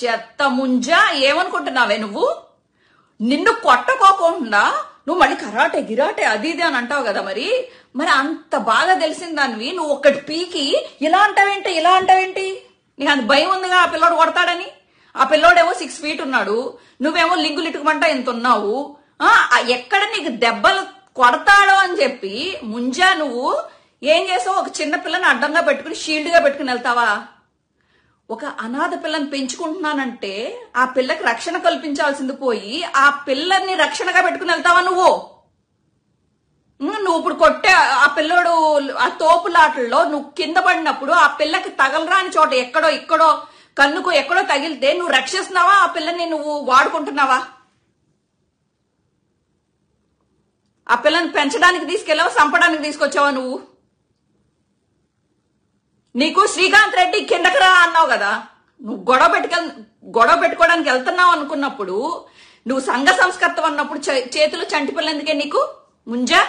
చెత్త ముంజా ఏమనుకుంటున్నావే నువ్వు నిన్ను కొట్టకోకుండా నువ్వు మళ్ళీ కరాటే గిరాటే అది ఇది అని అంటావు కదా మరి మరి అంత బాగా తెలిసిన దానివి నువ్వు ఒక్కటి పీకి ఇలా అంటావేంటి ఇలా అంటావేంటి నీకు అంత భయం ఉందిగా ఆ పిల్లోడు కొడతాడని ఆ పిల్లోడేమో సిక్స్ ఫీట్ ఉన్నాడు నువ్వేమో లింగులు ఇటుకమంట ఇంత ఉన్నావు ఎక్కడ నీకు దెబ్బలు కొడతాడో అని చెప్పి ముంజా నువ్వు ఏం చేసావు ఒక చిన్న పిల్లని అడ్డంగా పెట్టుకుని షీల్డ్గా పెట్టుకుని వెళ్తావా ఒక అనాథ పిల్లని పెంచుకుంటున్నానంటే ఆ పిల్లకి రక్షణ కల్పించాల్సింది పోయి ఆ పిల్లల్ని రక్షణగా పెట్టుకుని వెళ్తావా నువ్వు నువ్వు ఇప్పుడు కొట్టే ఆ పిల్లోడు ఆ తోపులాటల్లో నువ్వు కింద పడినప్పుడు ఆ పిల్లకి తగలరాని చోట ఎక్కడో ఇక్కడో కన్నుకు ఎక్కడో తగిలితే నువ్వు రక్షిస్తున్నావా ఆ పిల్లని నువ్వు వాడుకుంటున్నావా ఆ పిల్లని పెంచడానికి తీసుకెళ్ళావు చంపడానికి తీసుకొచ్చావా నువ్వు నీకు శ్రీకాంత్ రెడ్డి కిందకరా అన్నావు కదా నువ్వు గొడవ పెట్టుకెళ్ గొడవ పెట్టుకోవడానికి వెళ్తున్నావు అనుకున్నప్పుడు నువ్వు సంఘ సంస్కర్తం అన్నప్పుడు చేతులు ఎందుకే నీకు ముంజా